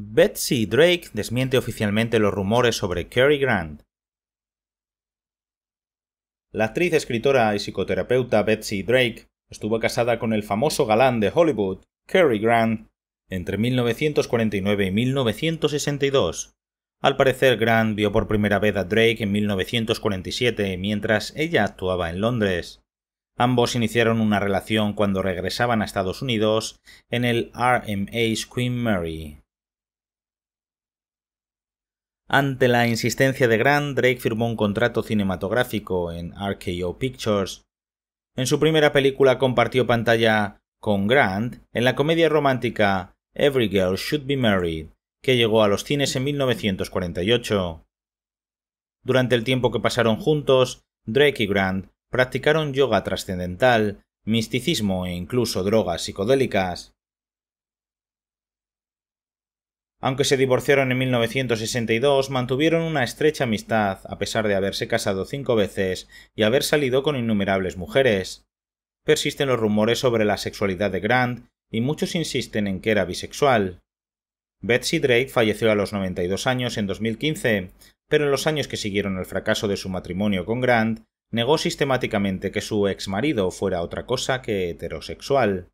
Betsy Drake desmiente oficialmente los rumores sobre Cary Grant. La actriz, escritora y psicoterapeuta Betsy Drake estuvo casada con el famoso galán de Hollywood, Cary Grant, entre 1949 y 1962. Al parecer, Grant vio por primera vez a Drake en 1947 mientras ella actuaba en Londres. Ambos iniciaron una relación cuando regresaban a Estados Unidos en el RMA Queen Mary. Ante la insistencia de Grant, Drake firmó un contrato cinematográfico en RKO Pictures. En su primera película compartió pantalla con Grant en la comedia romántica Every Girl Should Be Married, que llegó a los cines en 1948. Durante el tiempo que pasaron juntos, Drake y Grant practicaron yoga trascendental, misticismo e incluso drogas psicodélicas. Aunque se divorciaron en 1962, mantuvieron una estrecha amistad, a pesar de haberse casado cinco veces y haber salido con innumerables mujeres. Persisten los rumores sobre la sexualidad de Grant, y muchos insisten en que era bisexual. Betsy Drake falleció a los 92 años en 2015, pero en los años que siguieron el fracaso de su matrimonio con Grant, negó sistemáticamente que su ex marido fuera otra cosa que heterosexual.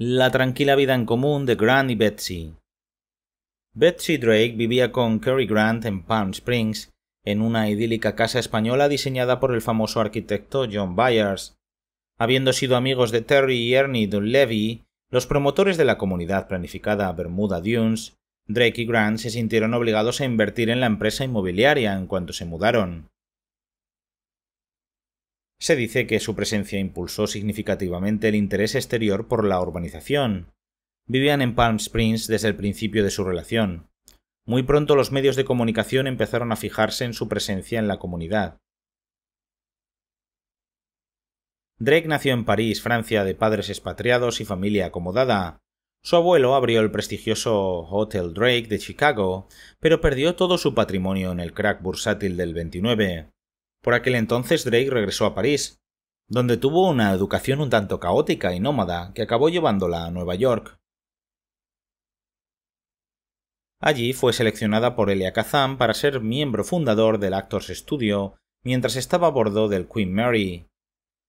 La tranquila vida en común de Grant y Betsy. Betsy Drake vivía con Cary Grant en Palm Springs, en una idílica casa española diseñada por el famoso arquitecto John Byers. Habiendo sido amigos de Terry y Ernie Dunleavy, los promotores de la comunidad planificada Bermuda Dunes, Drake y Grant se sintieron obligados a invertir en la empresa inmobiliaria en cuanto se mudaron. Se dice que su presencia impulsó significativamente el interés exterior por la urbanización. Vivían en Palm Springs desde el principio de su relación. Muy pronto los medios de comunicación empezaron a fijarse en su presencia en la comunidad. Drake nació en París, Francia, de padres expatriados y familia acomodada. Su abuelo abrió el prestigioso Hotel Drake de Chicago, pero perdió todo su patrimonio en el crack bursátil del 29. Por aquel entonces Drake regresó a París, donde tuvo una educación un tanto caótica y nómada que acabó llevándola a Nueva York. Allí fue seleccionada por Elia Kazan para ser miembro fundador del Actors Studio mientras estaba a bordo del Queen Mary.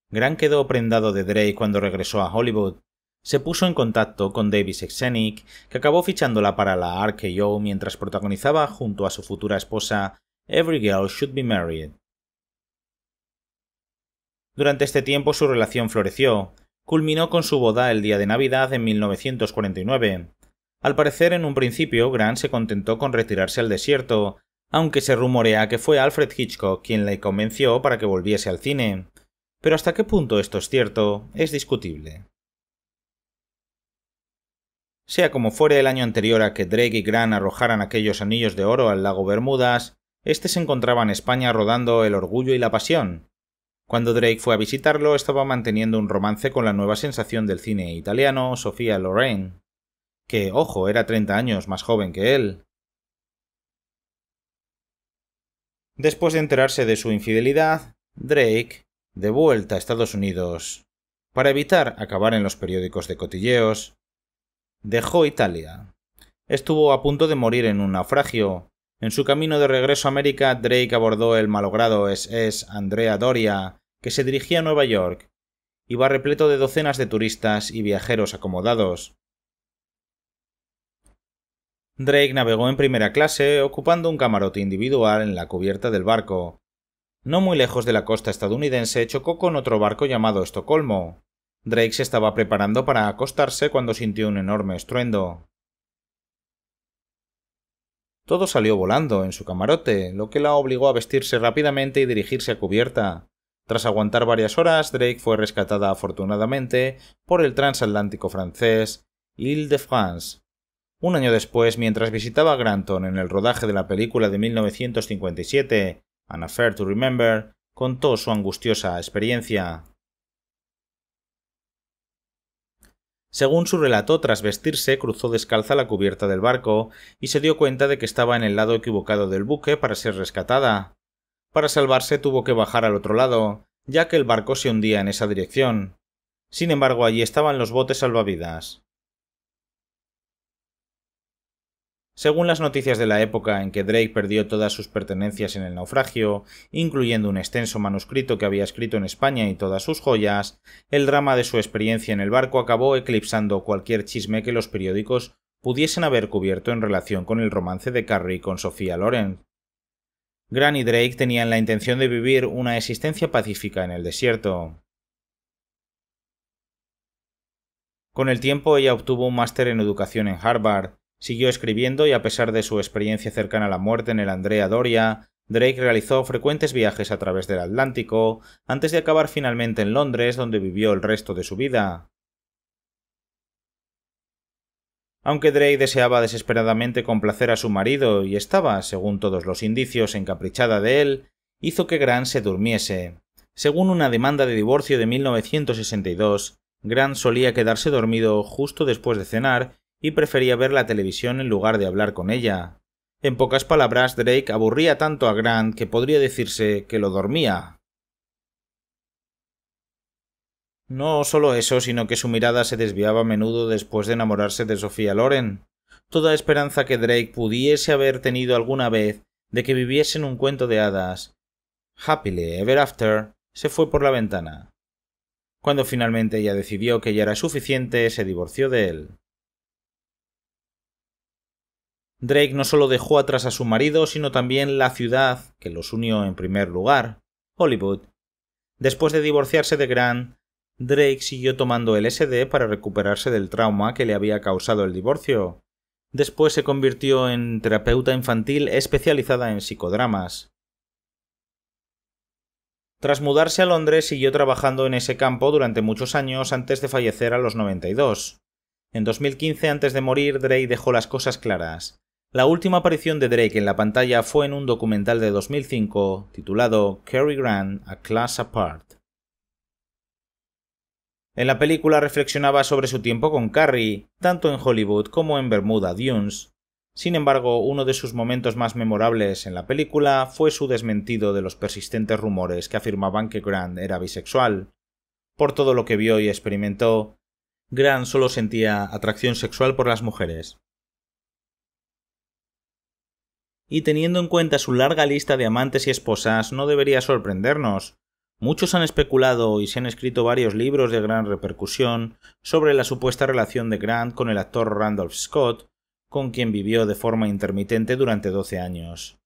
Grant quedó prendado de Drake cuando regresó a Hollywood. Se puso en contacto con Davis Exenic, que acabó fichándola para la RKO mientras protagonizaba junto a su futura esposa Every Girl Should Be Married. Durante este tiempo su relación floreció. Culminó con su boda el día de Navidad en 1949. Al parecer, en un principio, Grant se contentó con retirarse al desierto, aunque se rumorea que fue Alfred Hitchcock quien le convenció para que volviese al cine. Pero hasta qué punto esto es cierto es discutible. Sea como fuere el año anterior a que Drake y Grant arrojaran aquellos anillos de oro al lago Bermudas, éste se encontraba en España rodando El Orgullo y la Pasión, cuando Drake fue a visitarlo, estaba manteniendo un romance con la nueva sensación del cine italiano, Sofía Lorraine, que, ojo, era 30 años más joven que él. Después de enterarse de su infidelidad, Drake, de vuelta a Estados Unidos, para evitar acabar en los periódicos de cotilleos, dejó Italia. Estuvo a punto de morir en un naufragio, en su camino de regreso a América, Drake abordó el malogrado SS Andrea Doria, que se dirigía a Nueva York. Iba repleto de docenas de turistas y viajeros acomodados. Drake navegó en primera clase, ocupando un camarote individual en la cubierta del barco. No muy lejos de la costa estadounidense chocó con otro barco llamado Estocolmo. Drake se estaba preparando para acostarse cuando sintió un enorme estruendo. Todo salió volando en su camarote, lo que la obligó a vestirse rápidamente y dirigirse a cubierta. Tras aguantar varias horas, Drake fue rescatada afortunadamente por el transatlántico francés L'Île de France. Un año después, mientras visitaba Granton en el rodaje de la película de 1957, An Affair to Remember, contó su angustiosa experiencia. Según su relato, tras vestirse, cruzó descalza la cubierta del barco y se dio cuenta de que estaba en el lado equivocado del buque para ser rescatada. Para salvarse tuvo que bajar al otro lado, ya que el barco se hundía en esa dirección. Sin embargo, allí estaban los botes salvavidas. Según las noticias de la época en que Drake perdió todas sus pertenencias en el naufragio, incluyendo un extenso manuscrito que había escrito en España y todas sus joyas, el drama de su experiencia en el barco acabó eclipsando cualquier chisme que los periódicos pudiesen haber cubierto en relación con el romance de Carrie con Sofía Loren. Gran y Drake tenían la intención de vivir una existencia pacífica en el desierto. Con el tiempo ella obtuvo un máster en educación en Harvard, Siguió escribiendo y a pesar de su experiencia cercana a la muerte en el Andrea Doria, Drake realizó frecuentes viajes a través del Atlántico antes de acabar finalmente en Londres donde vivió el resto de su vida. Aunque Drake deseaba desesperadamente complacer a su marido y estaba, según todos los indicios, encaprichada de él, hizo que Grant se durmiese. Según una demanda de divorcio de 1962, Grant solía quedarse dormido justo después de cenar y prefería ver la televisión en lugar de hablar con ella. En pocas palabras, Drake aburría tanto a Grant que podría decirse que lo dormía. No solo eso, sino que su mirada se desviaba a menudo después de enamorarse de Sofía Loren. Toda esperanza que Drake pudiese haber tenido alguna vez de que viviesen un cuento de hadas, Happily Ever After, se fue por la ventana. Cuando finalmente ella decidió que ya era suficiente, se divorció de él. Drake no solo dejó atrás a su marido, sino también la ciudad que los unió en primer lugar, Hollywood. Después de divorciarse de Grant, Drake siguió tomando LSD para recuperarse del trauma que le había causado el divorcio. Después se convirtió en terapeuta infantil especializada en psicodramas. Tras mudarse a Londres siguió trabajando en ese campo durante muchos años antes de fallecer a los 92. En 2015, antes de morir, Drake dejó las cosas claras. La última aparición de Drake en la pantalla fue en un documental de 2005 titulado Cary Grant, A Class Apart. En la película reflexionaba sobre su tiempo con Carrie, tanto en Hollywood como en Bermuda Dunes. Sin embargo, uno de sus momentos más memorables en la película fue su desmentido de los persistentes rumores que afirmaban que Grant era bisexual. Por todo lo que vio y experimentó, Grant solo sentía atracción sexual por las mujeres y teniendo en cuenta su larga lista de amantes y esposas no debería sorprendernos. Muchos han especulado y se han escrito varios libros de gran repercusión sobre la supuesta relación de Grant con el actor Randolph Scott, con quien vivió de forma intermitente durante 12 años.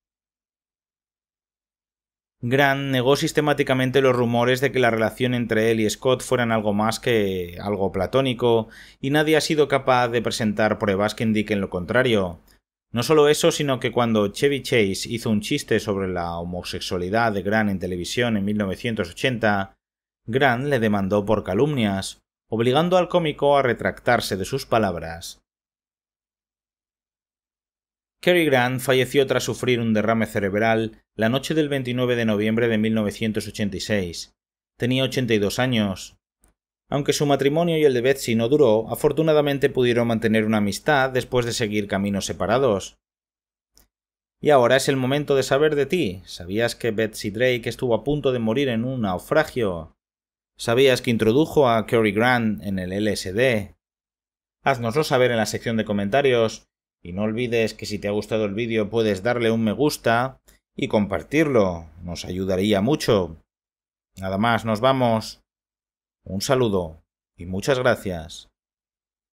Grant negó sistemáticamente los rumores de que la relación entre él y Scott fueran algo más que algo platónico, y nadie ha sido capaz de presentar pruebas que indiquen lo contrario. No solo eso, sino que cuando Chevy Chase hizo un chiste sobre la homosexualidad de Grant en televisión en 1980, Grant le demandó por calumnias, obligando al cómico a retractarse de sus palabras. Cary Grant falleció tras sufrir un derrame cerebral la noche del 29 de noviembre de 1986. Tenía 82 años. Aunque su matrimonio y el de Betsy no duró, afortunadamente pudieron mantener una amistad después de seguir caminos separados. Y ahora es el momento de saber de ti. ¿Sabías que Betsy Drake estuvo a punto de morir en un naufragio? ¿Sabías que introdujo a Cary Grant en el LSD? Haznoslo saber en la sección de comentarios y no olvides que si te ha gustado el vídeo puedes darle un me gusta y compartirlo, nos ayudaría mucho. Nada más, nos vamos. Un saludo y muchas gracias.